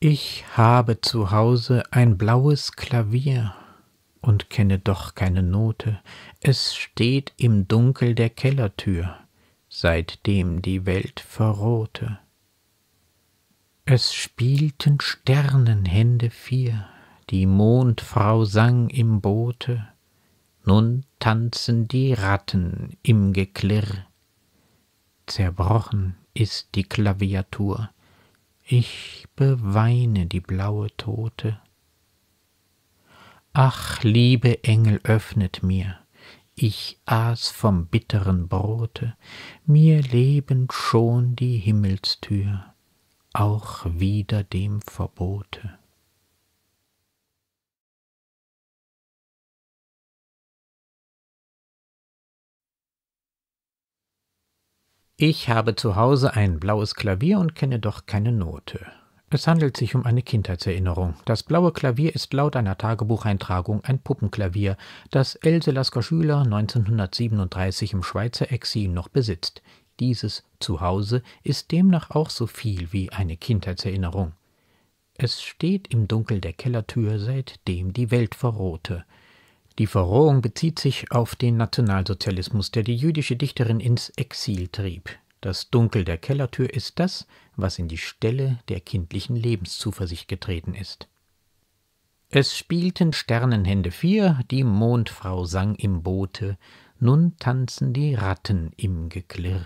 Ich habe zu Hause ein blaues Klavier und kenne doch keine Note. Es steht im Dunkel der Kellertür, seitdem die Welt verrohte. Es spielten Sternenhände vier, die Mondfrau sang im Boote, nun tanzen die Ratten im Geklirr. Zerbrochen ist die Klaviatur ich beweine die blaue Tote. Ach, liebe Engel, öffnet mir, ich aß vom bitteren Brote, mir lebend schon die Himmelstür, auch wieder dem Verbote. Ich habe zu Hause ein blaues Klavier und kenne doch keine Note. Es handelt sich um eine Kindheitserinnerung. Das blaue Klavier ist laut einer Tagebucheintragung ein Puppenklavier, das Else Lasker Schüler 1937 im Schweizer Exil noch besitzt. Dieses Zuhause ist demnach auch so viel wie eine Kindheitserinnerung. Es steht im Dunkel der Kellertür, seitdem die Welt verrohte. Die Verrohung bezieht sich auf den Nationalsozialismus, der die jüdische Dichterin ins Exil trieb. Das Dunkel der Kellertür ist das, was in die Stelle der kindlichen Lebenszuversicht getreten ist. Es spielten Sternenhände vier, die Mondfrau sang im Boote, nun tanzen die Ratten im Geklirr.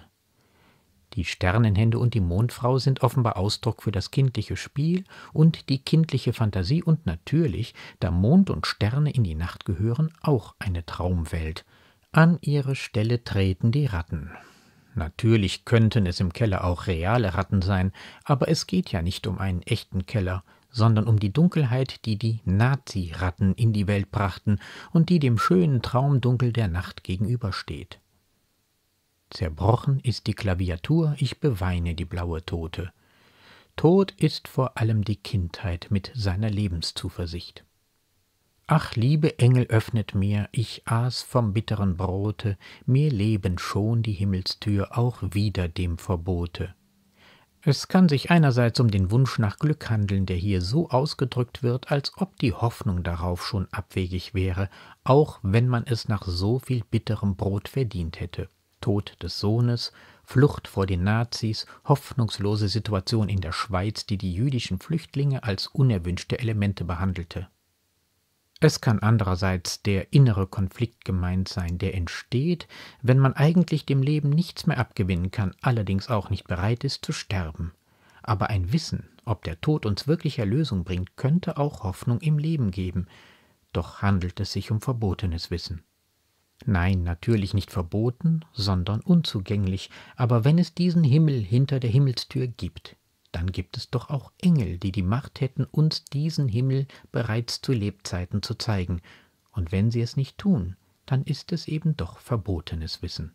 Die Sternenhände und die Mondfrau sind offenbar Ausdruck für das kindliche Spiel und die kindliche Fantasie und natürlich, da Mond und Sterne in die Nacht gehören, auch eine Traumwelt. An ihre Stelle treten die Ratten. Natürlich könnten es im Keller auch reale Ratten sein, aber es geht ja nicht um einen echten Keller, sondern um die Dunkelheit, die die Nazi-Ratten in die Welt brachten und die dem schönen Traumdunkel der Nacht gegenübersteht. Zerbrochen ist die Klaviatur, ich beweine die blaue Tote. Tod ist vor allem die Kindheit mit seiner Lebenszuversicht. Ach, liebe Engel, öffnet mir, ich aß vom bitteren Brote, mir Leben schon die Himmelstür auch wieder dem Verbote. Es kann sich einerseits um den Wunsch nach Glück handeln, der hier so ausgedrückt wird, als ob die Hoffnung darauf schon abwegig wäre, auch wenn man es nach so viel bitterem Brot verdient hätte. Tod des Sohnes, Flucht vor den Nazis, hoffnungslose Situation in der Schweiz, die die jüdischen Flüchtlinge als unerwünschte Elemente behandelte. Es kann andererseits der innere Konflikt gemeint sein, der entsteht, wenn man eigentlich dem Leben nichts mehr abgewinnen kann, allerdings auch nicht bereit ist zu sterben. Aber ein Wissen, ob der Tod uns wirklich Erlösung bringt, könnte auch Hoffnung im Leben geben, doch handelt es sich um verbotenes Wissen. Nein, natürlich nicht verboten, sondern unzugänglich, aber wenn es diesen Himmel hinter der Himmelstür gibt, dann gibt es doch auch Engel, die die Macht hätten, uns diesen Himmel bereits zu Lebzeiten zu zeigen, und wenn sie es nicht tun, dann ist es eben doch verbotenes Wissen.